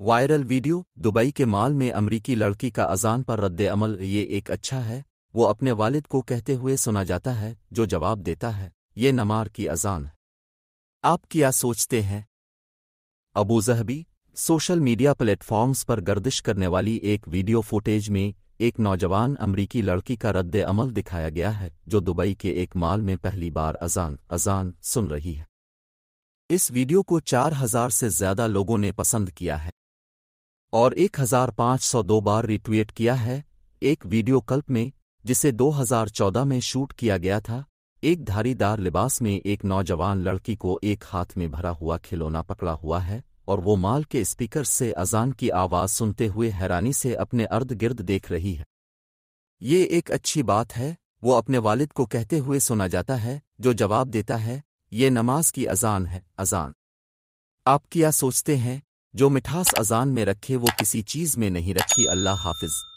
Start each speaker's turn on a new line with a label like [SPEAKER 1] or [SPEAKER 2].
[SPEAKER 1] viral video Dubai के माल में अमरीकी लड़की का अजान पर रद्द अमल ये एक अच्छा है वो अपने वालिद को कहते हुए सुना जाता है जो जवाब देता है ये नमार की अजान है आप क्या सोचते हैं Abu Dhabi social media platforms पर गर्दिश करने वाली एक वीडियो फुटेज में एक नौजवान अमरीकी लड़की का रद्द अमल दिखाया गया है जो दुबई के एक माल में पहली बार अजान अजान सुन रही है इस वीडियो को 4000 से ज्यादा लोगों ने पसंद किया है और 1502 बार रिट्वीट किया है एक वीडियो कल्प में जिसे 2014 में शूट किया गया था एक धारीदार लिबास में एक नौजवान लड़की को एक हाथ में भरा हुआ खिलौना पकड़ा हुआ है और वो माल के स्पीकर से अजान की आवाज़ सुनते हुए हैरानी से अपने अर्द गिर्द देख रही है ये एक अच्छी बात है वो अपने वालिद को कहते हुए सुना जाता है जो जवाब देता है ये नमाज की अजान है अजान आप क्या सोचते हैं जो मिठास अजान में रखे वो किसी चीज़ में नहीं रखी अल्लाह हाफिज़